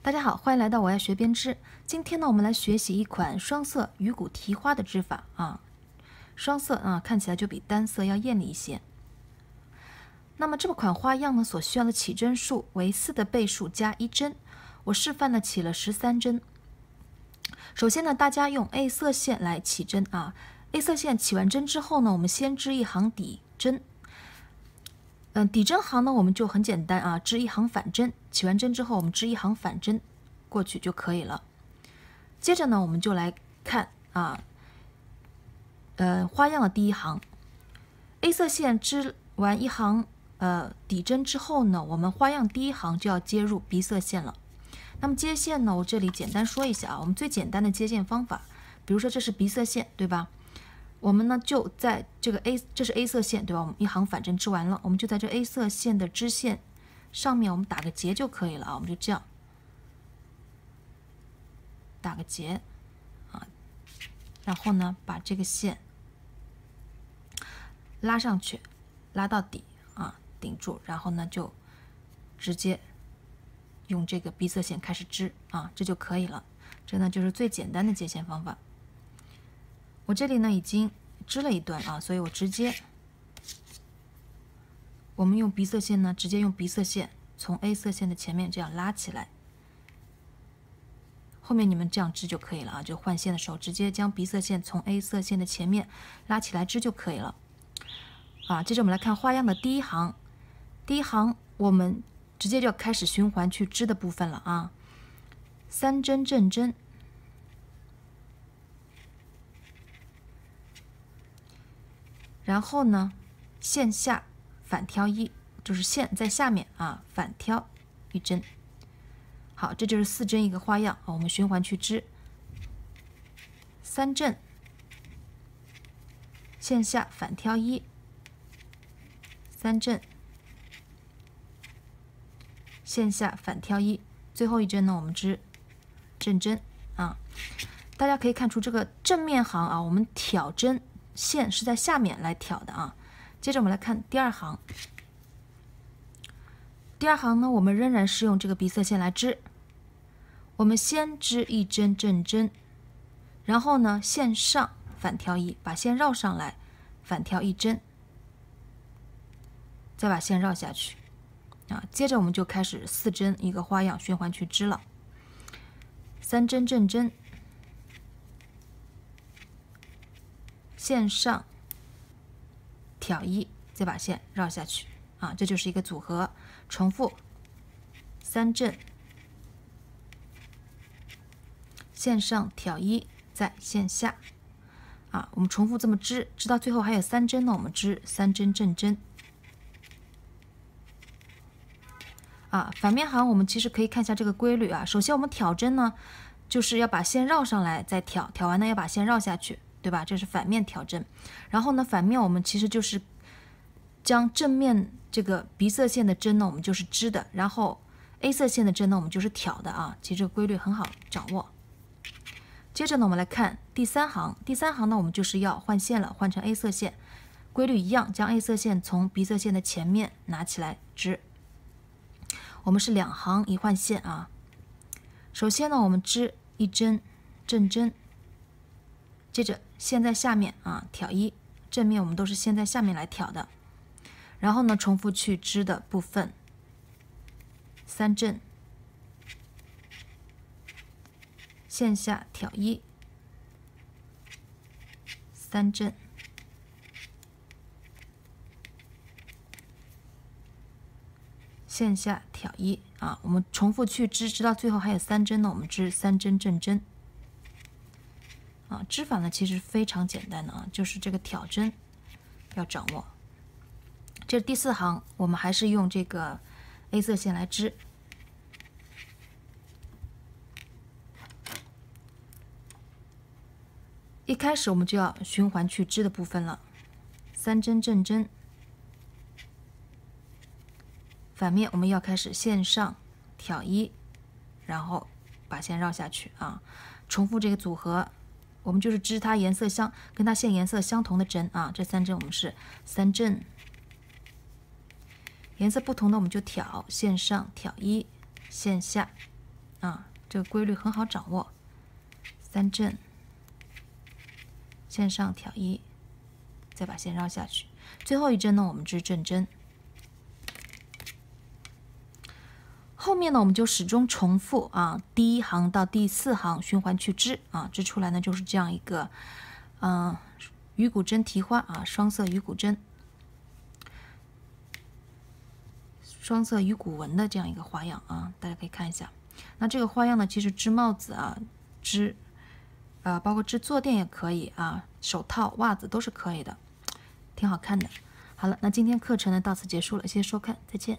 大家好，欢迎来到我要学编织。今天呢，我们来学习一款双色鱼骨提花的织法啊，双色啊，看起来就比单色要艳丽一些。那么这款花样呢，所需要的起针数为四的倍数加一针。我示范呢，起了十三针。首先呢，大家用 A 色线来起针啊。A 色线起完针之后呢，我们先织一行底针。嗯，底针行呢，我们就很简单啊，织一行反针。起完针之后，我们织一行反针过去就可以了。接着呢，我们就来看啊，呃，花样的第一行，A 色线织完一行。呃，底针之后呢，我们花样第一行就要接入 B 色线了。那么接线呢，我这里简单说一下啊。我们最简单的接线方法，比如说这是 B 色线，对吧？我们呢就在这个 A，这是 A 色线，对吧？我们一行反针织完了，我们就在这 A 色线的织线上面，我们打个结就可以了啊。我们就这样打个结啊，然后呢把这个线拉上去，拉到底。顶住，然后呢，就直接用这个 B 色线开始织啊，这就可以了。这呢就是最简单的接线方法。我这里呢已经织了一段啊，所以我直接，我们用 B 色线呢，直接用 B 色线从 A 色线的前面这样拉起来，后面你们这样织就可以了啊。就换线的时候，直接将 B 色线从 A 色线的前面拉起来织就可以了。啊，接着我们来看花样的第一行。第一行，我们直接就开始循环去织的部分了啊！三针正针，然后呢，线下反挑一，就是线在下面啊，反挑一针。好，这就是四针一个花样，我们循环去织。三针，线下反挑一，三针。线下反挑一，最后一针呢？我们织正针啊。大家可以看出，这个正面行啊，我们挑针线是在下面来挑的啊。接着我们来看第二行，第二行呢，我们仍然是用这个鼻色线来织。我们先织一针正针，然后呢，线上反挑一，把线绕上来，反挑一针，再把线绕下去。啊，接着我们就开始四针一个花样循环去织了。三针正针，线上挑一，再把线绕下去。啊，这就是一个组合，重复三针，线上挑一，在线下。啊，我们重复这么织，织到最后还有三针呢，我们织三针正针。啊，反面行我们其实可以看一下这个规律啊。首先我们挑针呢，就是要把线绕上来再挑，挑完呢要把线绕下去，对吧？这是反面挑针。然后呢，反面我们其实就是将正面这个鼻色线的针呢，我们就是织的；然后 A 色线的针呢，我们就是挑的啊。其实这个规律很好掌握。接着呢，我们来看第三行。第三行呢，我们就是要换线了，换成 A 色线，规律一样，将 A 色线从鼻色线的前面拿起来织。我们是两行一换线啊。首先呢，我们织一针正针，接着线在下面啊，挑一正面我们都是线在下面来挑的。然后呢，重复去织的部分，三针线下挑一，三针。线下挑一啊，我们重复去织，织到最后还有三针呢，我们织三针正针。啊，织法呢其实非常简单的啊，就是这个挑针要掌握。这第四行，我们还是用这个 A 色线来织。一开始我们就要循环去织的部分了，三针正针。反面我们要开始线上挑一，然后把线绕下去啊，重复这个组合，我们就是织它颜色相跟它线颜色相同的针啊，这三针我们是三针，颜色不同的我们就挑线上挑一线下啊，这个规律很好掌握，三针线上挑一，再把线绕下去，最后一针呢我们织正针。面呢，我们就始终重复啊，第一行到第四行循环去织啊，织出来呢就是这样一个，嗯，鱼骨针提花啊，双色鱼骨针，双色鱼骨纹的这样一个花样啊，大家可以看一下。那这个花样呢，其实织帽子啊，织，呃，包括织坐垫也可以啊，手套、袜子都是可以的，挺好看的。好了，那今天课程呢到此结束了，谢谢收看，再见。